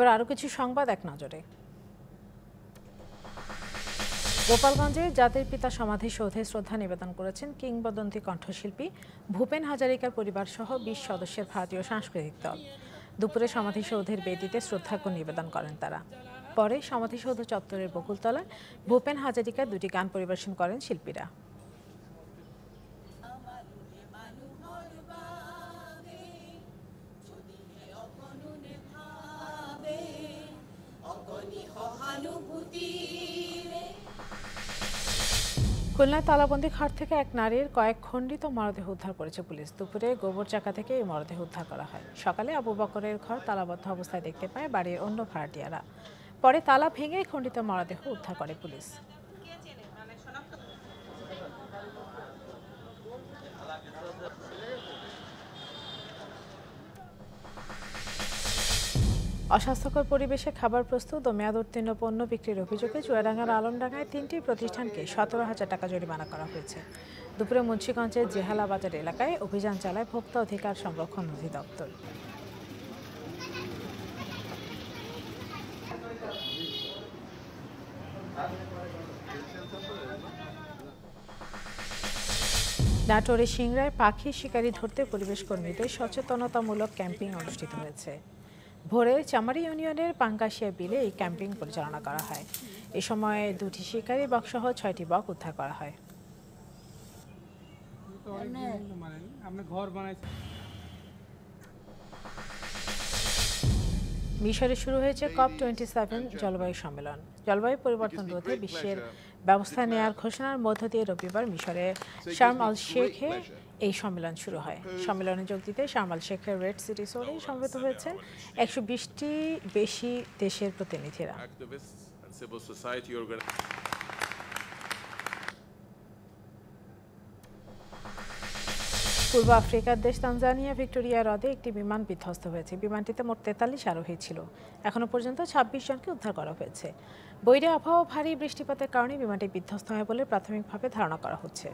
এবার আরো কিছু সংবাদ এক নজরে গোপালগঞ্জে জাতির পিতা সমাধিসৌধে শ্রদ্ধা নিবেদন করেছেন কিংবদন্তি কণ্ঠশিল্পী ভূপেন হাজারিকার পরিবার সহ বিশ সদস্যের ভারতীয় সাংস্কৃতিক দল দুপুরে সমাধিসৌধের বেদিতে শ্রদ্ধার্ঘ্য নিবেদন করেন তারা পরে সমাধিসৌধ চত্বরের বকুলতলায় ভূপেন হাজারিকার দুটি গান পরিবেশন করেন শিল্পীরা খুলনায় তালাবন্দি ঘাট থেকে এক নারীর কয়েক খণ্ডিত মরদেহ উদ্ধার করেছে পুলিশ দুপুরে গোবর চাকা থেকে এই মরদেহ উদ্ধার করা হয় সকালে আবু বকরের ঘর তালাবদ্ধ অবস্থায় দেখতে পায় বাড়ির অন্য ভাড়াটিয়ারা পরে তালা ভেঙে খণ্ডিত মরদেহ উদ্ধার করে পুলিশ অস্বাস্থ্যকর পরিবেশে খাবার প্রস্তুত ও মেয়াদ উত্তীর্ণ পণ্য বিক্রির অভিযোগে চুয়াডাঙ্গার আলমডাঙ্গায় তিনটি প্রতিষ্ঠানকে সতেরো হাজার টাকা জরিমানা করা হয়েছে দুপুরে মুন্সীগঞ্জের জেহালা বাজার এলাকায় অভিযান চালায় ভোক্তা অধিকার সংরক্ষণ অধিদপ্তর নাটোরে সিংড়ায় পাখি শিকারি ধরতে পরিবেশকর্মীদের সচেতনতামূলক ক্যাম্পিং অনুষ্ঠিত হয়েছে ভোরে চামারি ইউনিয়নের পাঙ্গাশিয়া বিলে এই ক্যাম্পিং পরিচালনা করা হয় এ সময় দুটি শিকারী বকসহ ছয়টি বক উদ্ধার করা হয় মিশরে শুরু হয়েছে কপ টোয়েন্টি সেভেন জলবায়ু সম্মেলন জলবায়ু পরিবর্তন রোধে বিশ্বের ব্যবস্থা নেয়ার ঘোষণার মধ্য দিয়ে রবিবার মিশরে শাম আল শেখে এই সম্মেলন শুরু হয় সম্মেলনে যোগ দিতে শার্ম আল শেখের রেড সিটি সোলে সমবেত হয়েছেন একশো বিশটি বেশি দেশের প্রতিনিধিরা পূর্ব আফ্রিকার দেশ তানজানিয়া ভিক্টোরিয়া হ্রদে একটি বিমান বিধ্বস্ত হয়েছে বিমানটিতে মোট তেতাল্লিশ আরোহী ছিল এখনও পর্যন্ত ছাব্বিশ জনকে উদ্ধার করা হয়েছে বৈরে আবহাওয়া ভারী বৃষ্টিপাতের কারণে বিমানটি বিধ্বস্ত হয় বলে প্রাথমিকভাবে ধারণা করা হচ্ছে